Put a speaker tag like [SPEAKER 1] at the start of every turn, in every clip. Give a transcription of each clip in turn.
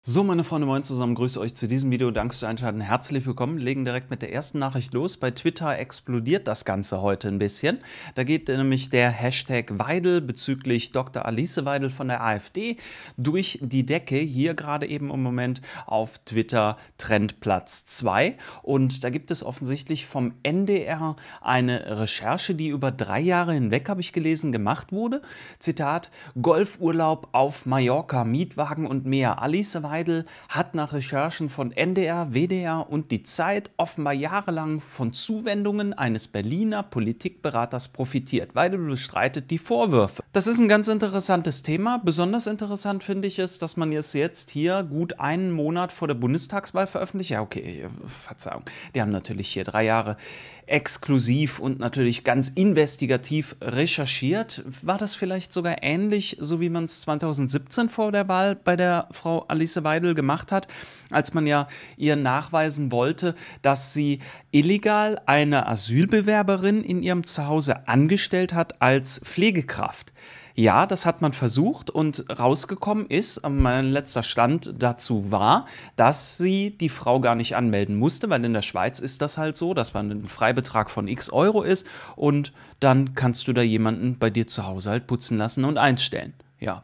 [SPEAKER 1] So, meine Freunde, moin zusammen, grüße euch zu diesem Video, danke fürs Einschalten, herzlich willkommen, legen direkt mit der ersten Nachricht los. Bei Twitter explodiert das Ganze heute ein bisschen. Da geht nämlich der Hashtag Weidel bezüglich Dr. Alice Weidel von der AfD durch die Decke, hier gerade eben im Moment auf Twitter Trendplatz 2. Und da gibt es offensichtlich vom NDR eine Recherche, die über drei Jahre hinweg, habe ich gelesen, gemacht wurde. Zitat, Golfurlaub auf Mallorca, Mietwagen und mehr. Alice Weidel Weidel hat nach Recherchen von NDR, WDR und Die Zeit offenbar jahrelang von Zuwendungen eines Berliner Politikberaters profitiert. Weidel bestreitet die Vorwürfe. Das ist ein ganz interessantes Thema. Besonders interessant finde ich es, dass man es jetzt hier gut einen Monat vor der Bundestagswahl veröffentlicht. Ja, okay, Verzeihung, die haben natürlich hier drei Jahre exklusiv und natürlich ganz investigativ recherchiert. War das vielleicht sogar ähnlich, so wie man es 2017 vor der Wahl bei der Frau Alice Weidel gemacht hat, als man ja ihr nachweisen wollte, dass sie illegal eine Asylbewerberin in ihrem Zuhause angestellt hat als Pflegekraft? Ja, das hat man versucht und rausgekommen ist, äh, mein letzter Stand dazu war, dass sie die Frau gar nicht anmelden musste, weil in der Schweiz ist das halt so, dass man einen Freibetrag von x Euro ist und dann kannst du da jemanden bei dir zu Hause halt putzen lassen und einstellen. Ja.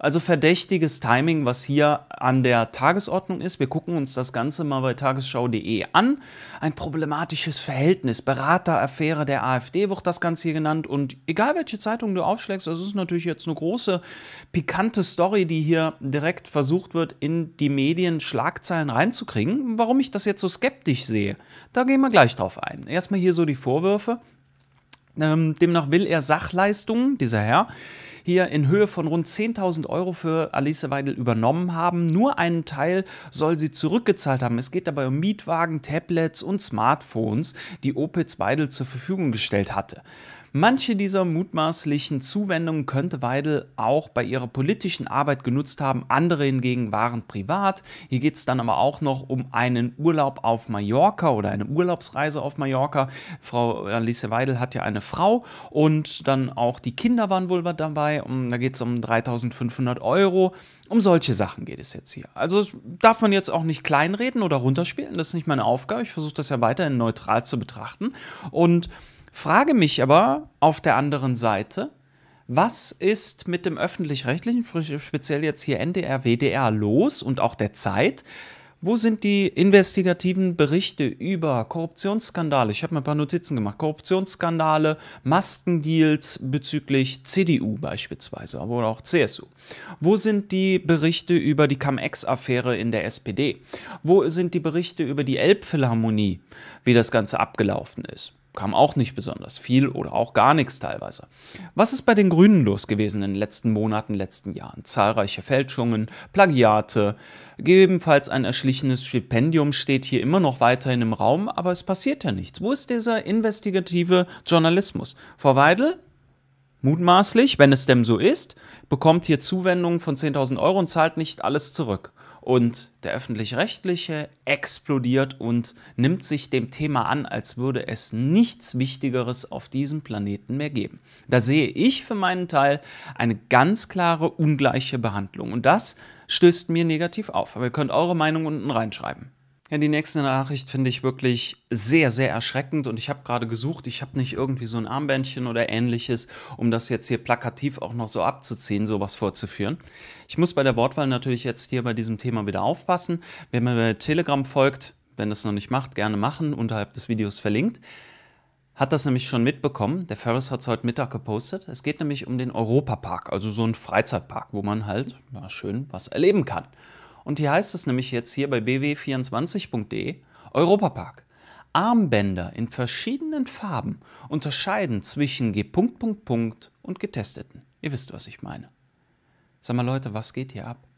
[SPEAKER 1] Also verdächtiges Timing, was hier an der Tagesordnung ist. Wir gucken uns das Ganze mal bei tagesschau.de an. Ein problematisches Verhältnis, Berateraffäre der AfD wird das Ganze hier genannt. Und egal welche Zeitung du aufschlägst, das ist natürlich jetzt eine große, pikante Story, die hier direkt versucht wird, in die Medien Schlagzeilen reinzukriegen. Warum ich das jetzt so skeptisch sehe, da gehen wir gleich drauf ein. Erstmal hier so die Vorwürfe. Ähm, demnach will er Sachleistungen, dieser Herr, hier in Höhe von rund 10.000 Euro für Alice Weidel übernommen haben. Nur einen Teil soll sie zurückgezahlt haben. Es geht dabei um Mietwagen, Tablets und Smartphones, die Opitz Weidel zur Verfügung gestellt hatte. Manche dieser mutmaßlichen Zuwendungen könnte Weidel auch bei ihrer politischen Arbeit genutzt haben, andere hingegen waren privat. Hier geht es dann aber auch noch um einen Urlaub auf Mallorca oder eine Urlaubsreise auf Mallorca. Frau Alice Weidel hat ja eine Frau und dann auch die Kinder waren wohl dabei. da geht es um 3500 Euro. Um solche Sachen geht es jetzt hier. Also darf man jetzt auch nicht kleinreden oder runterspielen. Das ist nicht meine Aufgabe. Ich versuche das ja weiterhin neutral zu betrachten. Und Frage mich aber auf der anderen Seite, was ist mit dem öffentlich-rechtlichen, speziell jetzt hier NDR, WDR los und auch der Zeit? Wo sind die investigativen Berichte über Korruptionsskandale? Ich habe mir ein paar Notizen gemacht. Korruptionsskandale, Maskendeals bezüglich CDU beispielsweise, oder auch CSU. Wo sind die Berichte über die cam ex affäre in der SPD? Wo sind die Berichte über die Elbphilharmonie, wie das Ganze abgelaufen ist? kam auch nicht besonders viel oder auch gar nichts teilweise. Was ist bei den Grünen los gewesen in den letzten Monaten, letzten Jahren? Zahlreiche Fälschungen, Plagiate, gegebenenfalls ein erschlichenes Stipendium steht hier immer noch weiterhin im Raum, aber es passiert ja nichts. Wo ist dieser investigative Journalismus? Frau Weidel, mutmaßlich, wenn es denn so ist, bekommt hier Zuwendungen von 10.000 Euro und zahlt nicht alles zurück. Und der öffentlich-rechtliche explodiert und nimmt sich dem Thema an, als würde es nichts Wichtigeres auf diesem Planeten mehr geben. Da sehe ich für meinen Teil eine ganz klare ungleiche Behandlung. Und das stößt mir negativ auf. Aber ihr könnt eure Meinung unten reinschreiben. Ja, die nächste Nachricht finde ich wirklich sehr, sehr erschreckend und ich habe gerade gesucht, ich habe nicht irgendwie so ein Armbändchen oder ähnliches, um das jetzt hier plakativ auch noch so abzuziehen, sowas vorzuführen. Ich muss bei der Wortwahl natürlich jetzt hier bei diesem Thema wieder aufpassen. Wenn man bei Telegram folgt, wenn das noch nicht macht, gerne machen, unterhalb des Videos verlinkt. Hat das nämlich schon mitbekommen. Der Ferris hat es heute Mittag gepostet. Es geht nämlich um den Europapark, also so einen Freizeitpark, wo man halt na, schön was erleben kann. Und hier heißt es nämlich jetzt hier bei bw24.de Europapark. Armbänder in verschiedenen Farben unterscheiden zwischen G. und Getesteten. Ihr wisst, was ich meine. Sag mal, Leute, was geht hier ab?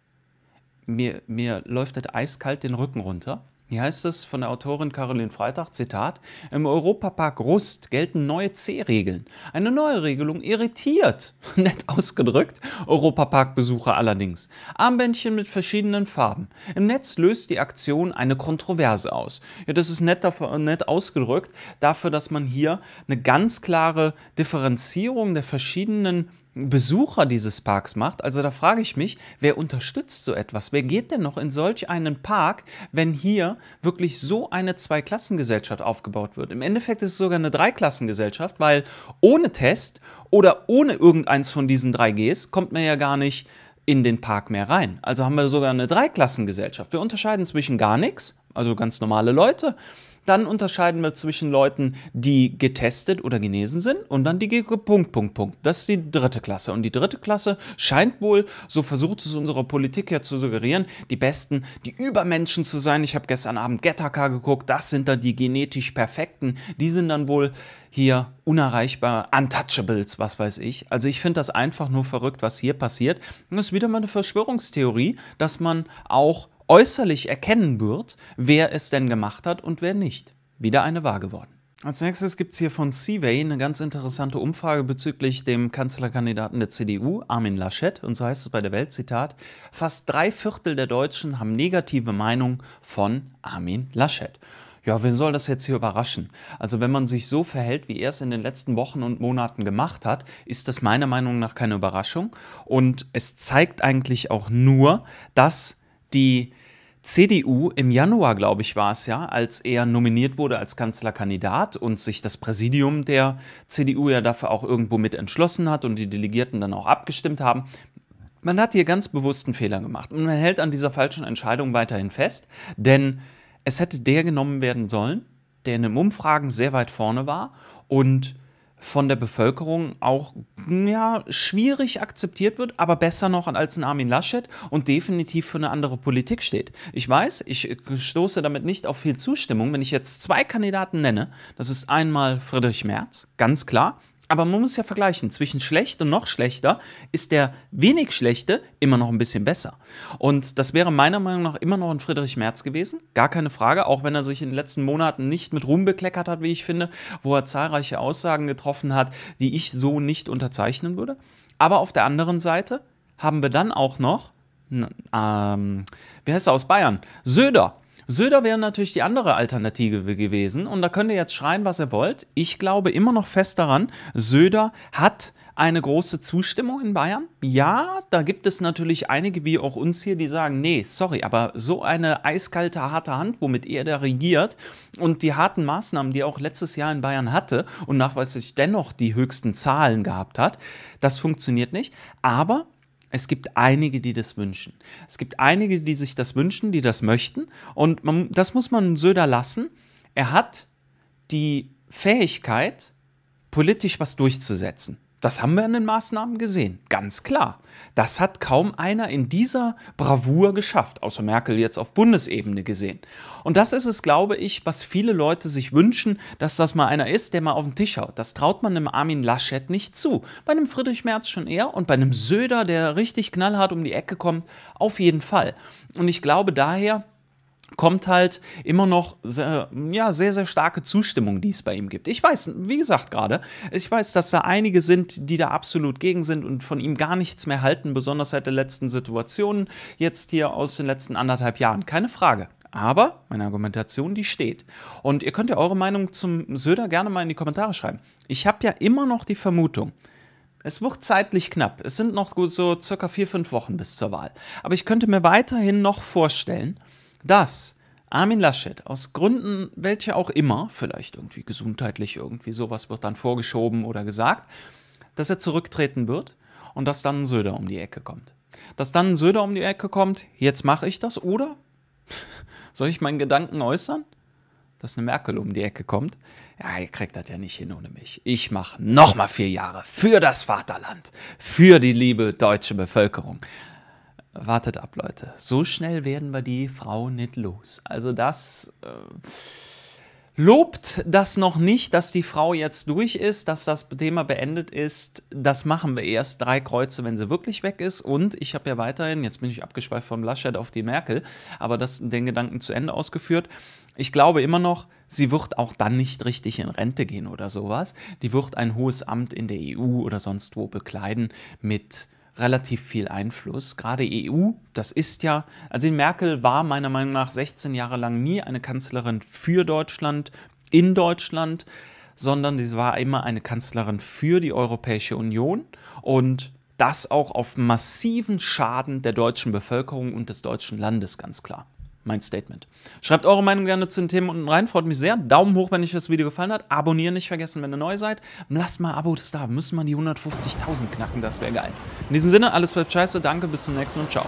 [SPEAKER 1] Mir, mir läuft das eiskalt den Rücken runter. Hier heißt es von der Autorin Caroline Freitag, Zitat, im Europapark Rust gelten neue C-Regeln. Eine neue Regelung irritiert, nett ausgedrückt, Europapark-Besucher allerdings. Armbändchen mit verschiedenen Farben. Im Netz löst die Aktion eine Kontroverse aus. Ja, das ist nett, dafür, nett ausgedrückt dafür, dass man hier eine ganz klare Differenzierung der verschiedenen Besucher dieses Parks macht. Also da frage ich mich, wer unterstützt so etwas? Wer geht denn noch in solch einen Park, wenn hier wirklich so eine Zweiklassengesellschaft aufgebaut wird? Im Endeffekt ist es sogar eine Dreiklassengesellschaft, weil ohne Test oder ohne irgendeins von diesen 3Gs kommt man ja gar nicht in den Park mehr rein. Also haben wir sogar eine Dreiklassengesellschaft. Wir unterscheiden zwischen gar nichts, also ganz normale Leute. Dann unterscheiden wir zwischen Leuten, die getestet oder genesen sind und dann die G Punkt, Punkt, Punkt. Das ist die dritte Klasse. Und die dritte Klasse scheint wohl, so versucht es unsere Politik ja zu suggerieren, die Besten, die Übermenschen zu sein. Ich habe gestern Abend Gattaca geguckt, das sind dann die genetisch Perfekten. Die sind dann wohl hier unerreichbar, untouchables, was weiß ich. Also ich finde das einfach nur verrückt, was hier passiert. Und das ist wieder mal eine Verschwörungstheorie, dass man auch äußerlich erkennen wird, wer es denn gemacht hat und wer nicht. Wieder eine Wahr geworden. Als nächstes gibt es hier von Seaway eine ganz interessante Umfrage bezüglich dem Kanzlerkandidaten der CDU, Armin Laschet, und so heißt es bei der Welt, Zitat, fast drei Viertel der Deutschen haben negative Meinung von Armin Laschet. Ja, wen soll das jetzt hier überraschen? Also wenn man sich so verhält, wie er es in den letzten Wochen und Monaten gemacht hat, ist das meiner Meinung nach keine Überraschung. Und es zeigt eigentlich auch nur, dass die CDU im Januar, glaube ich, war es ja, als er nominiert wurde als Kanzlerkandidat und sich das Präsidium der CDU ja dafür auch irgendwo mit entschlossen hat und die Delegierten dann auch abgestimmt haben. Man hat hier ganz bewussten Fehler gemacht und man hält an dieser falschen Entscheidung weiterhin fest, denn es hätte der genommen werden sollen, der in den Umfragen sehr weit vorne war und von der Bevölkerung auch hm, ja, schwierig akzeptiert wird, aber besser noch als ein Armin Laschet und definitiv für eine andere Politik steht. Ich weiß, ich äh, stoße damit nicht auf viel Zustimmung. Wenn ich jetzt zwei Kandidaten nenne, das ist einmal Friedrich Merz, ganz klar, aber man muss ja vergleichen, zwischen schlecht und noch schlechter ist der wenig schlechte immer noch ein bisschen besser. Und das wäre meiner Meinung nach immer noch ein Friedrich Merz gewesen, gar keine Frage, auch wenn er sich in den letzten Monaten nicht mit Ruhm bekleckert hat, wie ich finde, wo er zahlreiche Aussagen getroffen hat, die ich so nicht unterzeichnen würde. Aber auf der anderen Seite haben wir dann auch noch, ähm, wie heißt er aus Bayern? Söder Söder wäre natürlich die andere Alternative gewesen und da könnt ihr jetzt schreien, was ihr wollt. Ich glaube immer noch fest daran, Söder hat eine große Zustimmung in Bayern. Ja, da gibt es natürlich einige wie auch uns hier, die sagen, nee, sorry, aber so eine eiskalte, harte Hand, womit er da regiert und die harten Maßnahmen, die er auch letztes Jahr in Bayern hatte und nachweislich dennoch die höchsten Zahlen gehabt hat, das funktioniert nicht. Aber es gibt einige, die das wünschen. Es gibt einige, die sich das wünschen, die das möchten. Und man, das muss man Söder lassen. Er hat die Fähigkeit, politisch was durchzusetzen. Das haben wir in den Maßnahmen gesehen, ganz klar. Das hat kaum einer in dieser Bravour geschafft, außer Merkel jetzt auf Bundesebene gesehen. Und das ist es, glaube ich, was viele Leute sich wünschen, dass das mal einer ist, der mal auf den Tisch haut. Das traut man einem Armin Laschet nicht zu. Bei einem Friedrich Merz schon eher und bei einem Söder, der richtig knallhart um die Ecke kommt, auf jeden Fall. Und ich glaube daher, kommt halt immer noch sehr, ja, sehr, sehr starke Zustimmung, die es bei ihm gibt. Ich weiß, wie gesagt gerade, ich weiß, dass da einige sind, die da absolut gegen sind und von ihm gar nichts mehr halten, besonders seit der letzten Situation, jetzt hier aus den letzten anderthalb Jahren, keine Frage. Aber meine Argumentation, die steht. Und ihr könnt ja eure Meinung zum Söder gerne mal in die Kommentare schreiben. Ich habe ja immer noch die Vermutung, es wird zeitlich knapp. Es sind noch gut so circa vier, fünf Wochen bis zur Wahl. Aber ich könnte mir weiterhin noch vorstellen, dass Armin Laschet aus Gründen, welche auch immer, vielleicht irgendwie gesundheitlich, irgendwie sowas wird dann vorgeschoben oder gesagt, dass er zurücktreten wird und dass dann Söder um die Ecke kommt. Dass dann Söder um die Ecke kommt, jetzt mache ich das oder soll ich meinen Gedanken äußern? Dass eine Merkel um die Ecke kommt. Ja, ihr kriegt das ja nicht hin ohne mich. Ich mache nochmal vier Jahre für das Vaterland, für die liebe deutsche Bevölkerung. Wartet ab, Leute. So schnell werden wir die Frau nicht los. Also das äh, lobt das noch nicht, dass die Frau jetzt durch ist, dass das Thema beendet ist. Das machen wir erst drei Kreuze, wenn sie wirklich weg ist. Und ich habe ja weiterhin, jetzt bin ich abgeschweift vom Laschet auf die Merkel, aber das, den Gedanken zu Ende ausgeführt. Ich glaube immer noch, sie wird auch dann nicht richtig in Rente gehen oder sowas. Die wird ein hohes Amt in der EU oder sonst wo bekleiden mit relativ viel Einfluss, gerade EU. Das ist ja, also Merkel war meiner Meinung nach 16 Jahre lang nie eine Kanzlerin für Deutschland, in Deutschland, sondern sie war immer eine Kanzlerin für die Europäische Union und das auch auf massiven Schaden der deutschen Bevölkerung und des deutschen Landes, ganz klar mein Statement. Schreibt eure Meinung gerne zu den Themen unten rein, freut mich sehr. Daumen hoch, wenn euch das Video gefallen hat. Abonnieren nicht vergessen, wenn ihr neu seid. Lasst mal Abos da, müssen wir die 150.000 knacken, das wäre geil. In diesem Sinne, alles bleibt scheiße, danke, bis zum nächsten und ciao.